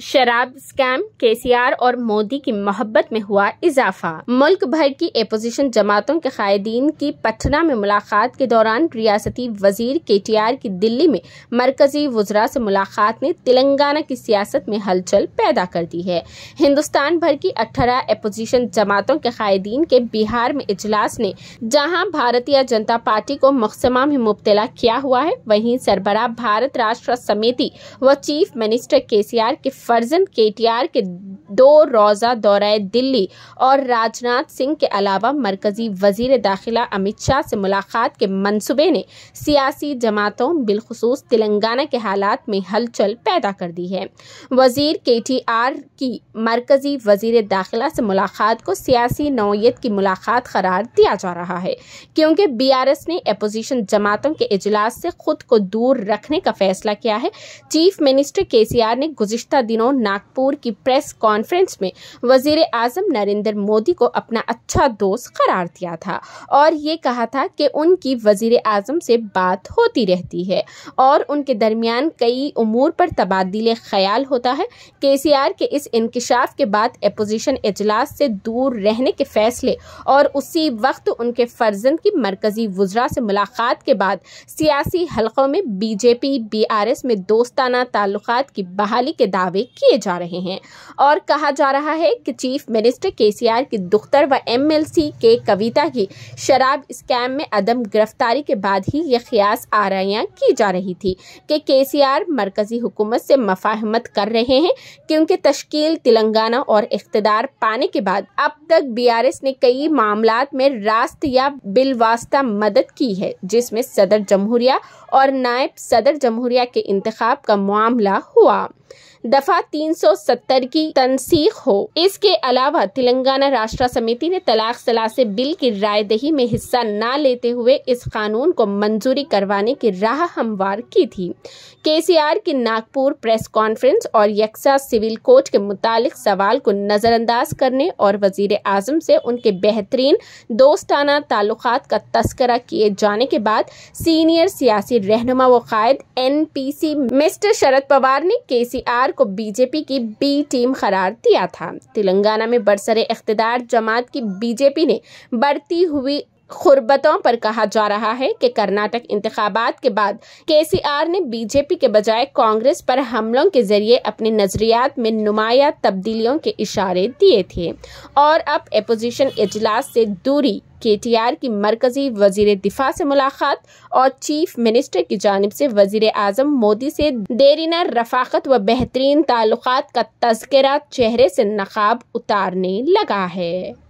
शराब स्कैम केसीआर और मोदी की मोहब्बत में हुआ इजाफा मुल्क भर की अपोजिशन जमातों के कायदीन की पटना में मुलाकात के दौरान रियासती वजीर के टी आर की दिल्ली में मरकजी वजरा से मुलाकात ने तेलंगाना की सियासत में हलचल पैदा कर दी है हिंदुस्तान भर की अठारह अपोजिशन जमातों के कायदीन के बिहार में इजलास ने जहाँ भारतीय जनता पार्टी को मुकसमा में मुबतला किया हुआ है वहीं सरबराह भारत राष्ट्र समिति व चीफ मिनिस्टर के के फर्जंद केटीआर के दो रोज़ा दौरा दिल्ली और राजनाथ सिंह के अलावा मरकज़ी वजीर दाखिला अमित शाह से मुलाकात के मनसूबे ने सियासी जमातों बिलखसूस तेलंगाना के हालात में हलचल पैदा कर दी है वजीर के टी आर की मरकज़ी वजीर दाखिला से मुलाकात को सियासी नौीयत की मुलाकात करार दिया जा रहा है क्योंकि बी आर एस ने अपोजिशन जमातों के इजलास से खुद को दूर रखने का फैसला किया है चीफ मिनिस्टर के सी आर ने गुजशत दिनों नागपुर की प्रेस कॉन्फ्रेंस में वजीर आजम नरेंद्र मोदी को अपना अच्छा दोस्त करार दिया था और ये कहा था कि उनकी वजीर आजम से बात होती रहती है और उनके दरमियान कई उमूर पर तबादले ख्याल होता है के के इस इंकशाफ के बाद अपोजिशन इजलास से दूर रहने के फैसले और उसी वक्त उनके फर्जंद की मरकजी वजरा से मुलाकात के बाद सियासी हलकों में बीजेपी बीआरएस में दोस्ताना ताल्लुकात की बहाली के दावे दावे किए जा रहे हैं और कहा जा रहा है कि चीफ मिनिस्टर केसीआर की दुख्तर व एमएलसी के कविता की शराब स्कैम में अदम गिरफ्तारी के बाद ही ये खियास आरियाँ की जा रही थी कि केसीआर मरकजी हुकूमत से मफाहमत कर रहे हैं क्योंकि तश्कील तेलंगाना और इकतदार पाने के बाद अब तक बीआरएस ने कई मामला में रास्त या बिलवास्ता मदद की है जिसमें सदर जमहूरिया और नायब सदर जमहूरिया के इंतखाब का मामला हुआ दफा 370 की तनसीख हो इसके अलावा तेलंगाना राष्ट्र समिति ने तलाक सलासे बिल की रायदही में हिस्सा न लेते हुए इस कानून को मंजूरी करवाने की राह हमवार की थी केसीआर की नागपुर प्रेस कॉन्फ्रेंस और यक्सा सिविल कोर्ट के मुतालिक सवाल को नज़रअंदाज करने और वजीर आजम से उनके बेहतरीन दोस्ताना ताल्लुक का तस्करा किए जाने के बाद सीनियर सियासी रहनुमा व कायद सी मिस्टर शरद पवार ने केसी आर को बीजेपी की बी टीम करार दिया था तेलंगाना में बरसरे इकतदार जमात की बीजेपी ने बढ़ती हुई खुरबतों पर कहा जा रहा है कि कर्नाटक इंतबात के बाद केसीआर ने बीजेपी के बजाय कांग्रेस पर हमलों के जरिए अपने नजरियात में नुमाया तब्दीलियों के इशारे दिए थे और अब अपोजिशन इजलास से दूरी केटीआर की मरकजी वजीर दिफा से मुलाकात और चीफ मिनिस्टर की जानब से वजीर आजम मोदी से देरीना रफाकत व बेहतरीन ताल्लुक का तस्करा चेहरे से नकाब उतारने लगा है